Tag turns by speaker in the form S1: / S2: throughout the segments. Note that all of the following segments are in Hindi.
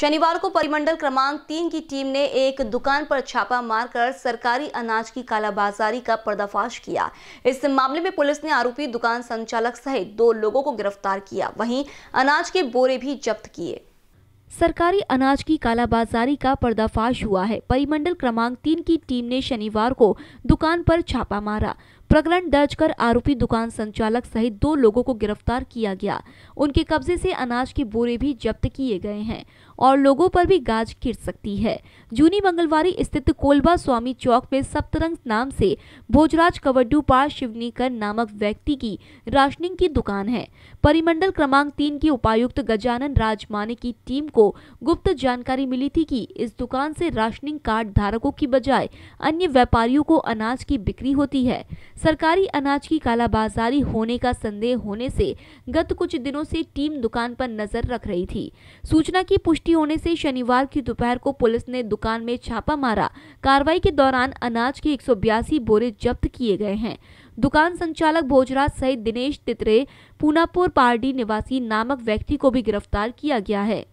S1: शनिवार को परिमंडल क्रमांक तीन की टीम ने एक दुकान पर छापा मारकर सरकारी अनाज की कालाबाजारी का पर्दाफाश किया इस मामले में पुलिस ने आरोपी दुकान संचालक सहित दो लोगों को गिरफ्तार किया वहीं अनाज के बोरे भी जब्त किए सरकारी अनाज की कालाबाजारी का पर्दाफाश हुआ है परिमंडल क्रमांक तीन की टीम ने शनिवार को दुकान पर छापा मारा प्रकरण दर्ज कर आरोपी दुकान संचालक सहित दो लोगों को गिरफ्तार किया गया उनके कब्जे से अनाज के बोरे भी जब्त किए गए हैं और लोगों पर भी गाज गिर सकती है जूनी मंगलवारी स्थित कोलबा स्वामी चौक में सप्तरंग नाम से भोजराज कवड्डू पार शिवनीकर नामक व्यक्ति की राशनिंग की दुकान है परिमंडल क्रमांक तीन के उपायुक्त गजानन राजमाने की टीम को गुप्त जानकारी मिली थी कि इस दुकान से राशनिंग कार्ड धारकों की बजाय अन्य व्यापारियों को अनाज की बिक्री होती है सरकारी अनाज की कालाबाजारी होने का संदेह होने से गत कुछ दिनों से टीम दुकान पर नजर रख रही थी सूचना की पुष्टि होने से शनिवार की दोपहर को पुलिस ने दुकान में छापा मारा कार्रवाई के दौरान अनाज के एक बोरे जब्त किए गए हैं दुकान संचालक भोजराज सहित दिनेश तित्रे पूनापुर पार्डी निवासी नामक व्यक्ति को भी गिरफ्तार किया गया है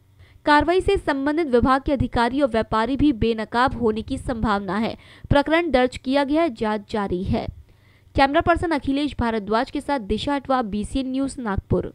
S1: कार्रवाई से संबंधित विभाग के अधिकारी और व्यापारी भी बेनकाब होने की संभावना है प्रकरण दर्ज किया गया है जांच जारी है कैमरा पर्सन अखिलेश भारद्वाज के साथ दिशा अटवा बीसीएन न्यूज नागपुर